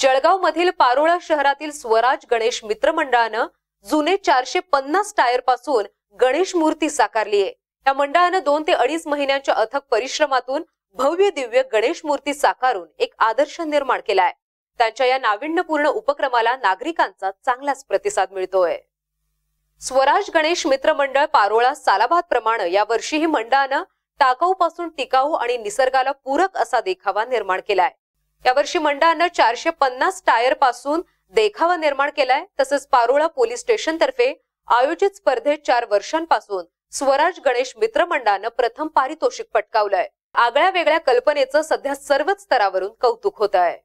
जळगाव मधील पारोळा शहरातील स्वराज गणेश मित्र मंडळानं जुने चारशे पन्नास टायर पासून गणेश मूर्ती साकारली आहे या मंडळानं दोन ते अडीच महिन्यांच्या अथक परिश्रमातून भव्य दिव्य गणेश मूर्ती साकारून एक आदर्श निर्माण केलाय त्यांच्या या नाविन्यपूर्ण उपक्रमाला नागरिकांचा चांगलाच प्रतिसाद मिळतोय स्वराज गणेश मित्र मंडळ पारोळा सालाबाद प्रमाणे वर्षीही मंडळानं टाकाऊ पासून टिकाऊ आणि निसर्गाला पूरक असा देखावा निर्माण केलाय यावर्षी मंडळानं चारशे पन्नास टायर पासून देखावा निर्माण केलाय तसंच पारुळा पोलीस स्टेशन तर्फे आयोजित स्पर्धेत चार वर्षांपासून स्वराज गणेश मित्र मंडळानं प्रथम पारितोषिक पटकावलंय आगळ्या वेगळ्या कल्पनेचं सध्या सर्वच स्तरावरून कौतुक होत आहे